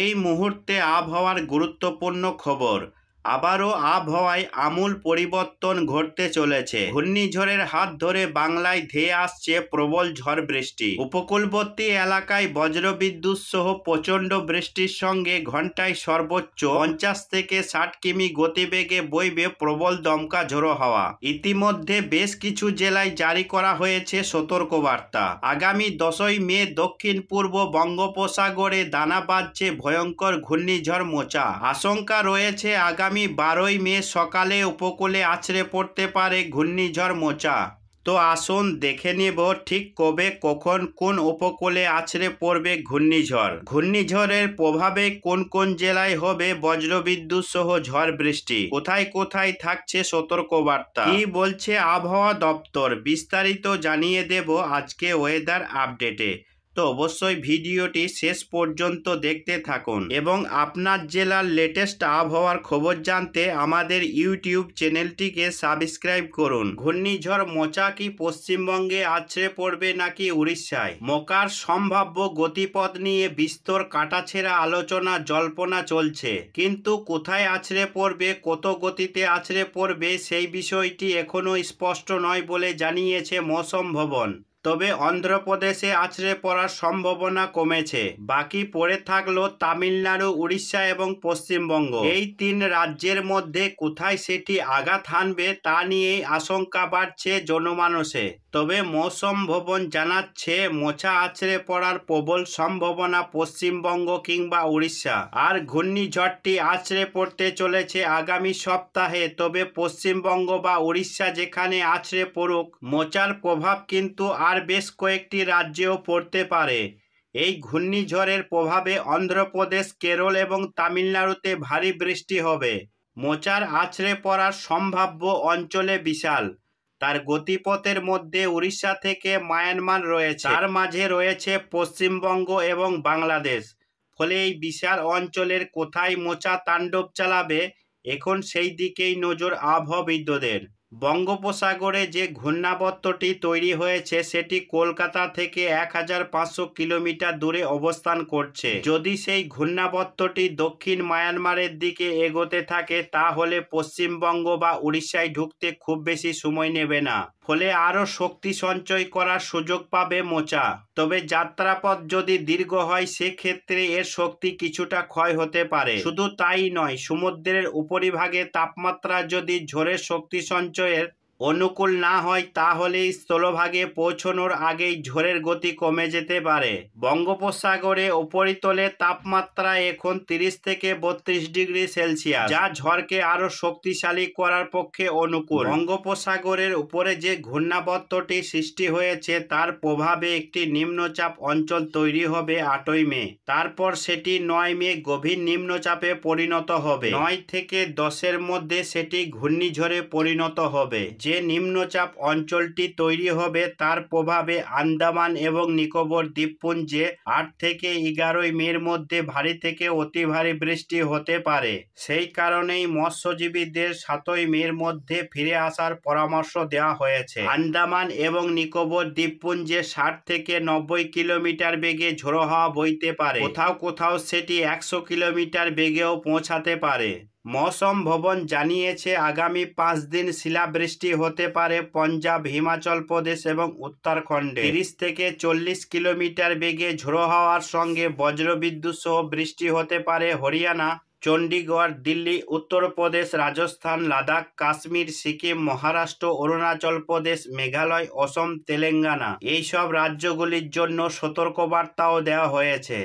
এই মুহূর্তে আবহাওয়ার গুরুত্বপূর্ণ খবর আবারও আবহাওয়ায় আমূল পরিবর্তন ঘটতে চলেছে ঘূর্ণিঝড়ের হাত ধরে বাংলায় ধেয়ে আসছে প্রবল ঝড় বৃষ্টি উপকূলবর্তী এলাকায় বজ্রবিদ্যুৎ সহ প্রচণ্ড বৃষ্টির সঙ্গে ঘন্টায় সর্বোচ্চ পঞ্চাশ থেকে ষাট কিমি গতিবেগে বইবে প্রবল দমকা ঝোড়ো হাওয়া ইতিমধ্যে বেশ কিছু জেলায় জারি করা হয়েছে সতর্কবার্তা আগামী দশই মে দক্ষিণ পূর্ব বঙ্গোপসাগরে দানা বাঁধছে ভয়ঙ্কর ঘূর্ণিঝড় মোচা আশঙ্কা রয়েছে আগামী আগামী বারোই মে সকালে উপকূলে আছড়ে পড়তে পারে ঘূর্ণিঝড় মোচা তো আসুন দেখে নেব ঠিক কবে কখন কোন উপকূলে আছড়ে পড়বে ঘূর্ণিঝড় ঘূর্ণিঝড়ের প্রভাবে কোন কোন জেলায় হবে বজ্রবিদ্যুৎ সহ ঝড় বৃষ্টি কোথায় কোথায় থাকছে সতর্কবার্তা কি বলছে আবহাওয়া দপ্তর বিস্তারিত জানিয়ে দেব আজকে ওয়েদার আপডেটে তো অবশ্যই ভিডিওটি শেষ পর্যন্ত দেখতে থাকুন এবং আপনার জেলার লেটেস্ট আবহাওয়ার খবর জানতে আমাদের ইউটিউব চ্যানেলটিকে সাবস্ক্রাইব করুন ঘূর্ণিঝড় মোচা কি পশ্চিমবঙ্গে আছড়ে পড়বে নাকি উড়িষ্যায় মকার সম্ভাব্য গতিপথ নিয়ে বিস্তর কাটাছেড়া আলোচনা জল্পনা চলছে কিন্তু কোথায় আছড়ে পড়বে কত গতিতে আছড়ে পড়বে সেই বিষয়টি এখনও স্পষ্ট নয় বলে জানিয়েছে মৌসম ভবন তবে অন্ধ্রপ্রদেশে আছড়ে পড়ার সম্ভাবনা কমেছে বাকি পড়ে থাকলো তামিলনাড়ু উড়িষ্যা এবং পশ্চিমবঙ্গ এই তিন রাজ্যের মধ্যে কোথায় সেটি আঘাত হানবে তা নিয়েই আশঙ্কা বাড়ছে জনমানসে তবে মৌসম ভবন জানাচ্ছে মোছা আছড়ে পড়ার প্রবল সম্ভাবনা পশ্চিমবঙ্গ কিংবা উড়িষ্যা আর ঘূর্ণিঝড়টি আছড়ে পড়তে চলেছে আগামী সপ্তাহে তবে পশ্চিমবঙ্গ বা উড়িষ্যা যেখানে আছড়ে পড়ুক মোচার প্রভাব কিন্তু আর বেশ কয়েকটি রাজ্যেও পড়তে পারে এই ঘূর্ণিঝড়ের প্রভাবে অন্ধ্রপ্রদেশ কেরল এবং তামিলনাড়ুতে ভারী বৃষ্টি হবে মোচার আছড়ে পড়ার সম্ভাব্য অঞ্চলে বিশাল তার গতিপথের মধ্যে উড়িষ্যা থেকে মায়ানমার রয়েছে তার মাঝে রয়েছে পশ্চিমবঙ্গ এবং বাংলাদেশ ফলে এই বিশাল অঞ্চলের কোথায় মোচা তাণ্ডব চালাবে এখন সেই দিকেই নজর আবহবিদদের বঙ্গোপসাগরে যে ঘূর্ণাবর্তটি তৈরি হয়েছে সেটি কলকাতা থেকে এক কিলোমিটার দূরে অবস্থান করছে যদি সেই ঘূর্ণাবর্তটি দক্ষিণ মায়ানমারের দিকে এগোতে থাকে তাহলে পশ্চিমবঙ্গ বা উড়িষ্যায় ঢুকতে খুব বেশি সময় নেবে না ফলে আরও শক্তি সঞ্চয় করার সুযোগ পাবে মোচা তবে যাত্রাপথ যদি দীর্ঘ হয় সেক্ষেত্রে এর শক্তি কিছুটা ক্ষয় হতে পারে শুধু তাই নয় সমুদ্রের উপরিভাগে তাপমাত্রা যদি ঝোরে শক্তি সঞ্চয়ের অনুকূল না হয় তাহলে স্থলভাগে পৌঁছানোর আগেই ঝড়ের গতি কমে যেতে পারে বঙ্গোপসাগরে উপরিতলে তাপমাত্রা এখন 30 থেকে বত্রিশ ডিগ্রি সেলসিয়াস যা ঝড়কে আরও শক্তিশালী করার পক্ষে অনুকূল বঙ্গোপসাগরের উপরে যে ঘূর্ণাবত্তটি সৃষ্টি হয়েছে তার প্রভাবে একটি নিম্নচাপ অঞ্চল তৈরি হবে আটই মে তারপর সেটি নয় মে গভীর নিম্নচাপে পরিণত হবে নয় থেকে দশের মধ্যে সেটি ঘূর্ণিঝড়ে পরিণত হবে যে নিম্নচাপ অঞ্চলটি তৈরি হবে তার প্রভাবে আন্দামান এবং নিকোবর দ্বীপপুঞ্জে আট থেকে এগারোই মের মধ্যে ভারী থেকে অতি ভারী বৃষ্টি হতে পারে সেই কারণেই মৎস্যজীবীদের সাতই মের মধ্যে ফিরে আসার পরামর্শ দেওয়া হয়েছে আন্দামান এবং নিকোবর দ্বীপপুঞ্জে ষাট থেকে নব্বই কিলোমিটার বেগে ঝোড়ো হওয়া বইতে পারে কোথাও কোথাও সেটি একশো কিলোমিটার বেগেও পৌঁছাতে পারে মৌসম ভবন জানিয়েছে আগামী পাঁচ দিন শিলাবৃষ্টি হতে পারে পঞ্জাব হিমাচল প্রদেশ এবং উত্তরাখণ্ডে তিরিশ থেকে চল্লিশ কিলোমিটার বেগে ঝোড়ো হওয়ার সঙ্গে বজ্রবিদ্যুৎ সহ বৃষ্টি হতে পারে হরিয়ানা চণ্ডীগড় দিল্লি উত্তরপ্রদেশ রাজস্থান লাদাখ কাশ্মীর সিকিম মহারাষ্ট্র অরুণাচল প্রদেশ মেঘালয় অসম তেলেঙ্গানা এইসব রাজ্যগুলির জন্য সতর্কবার্তাও দেওয়া হয়েছে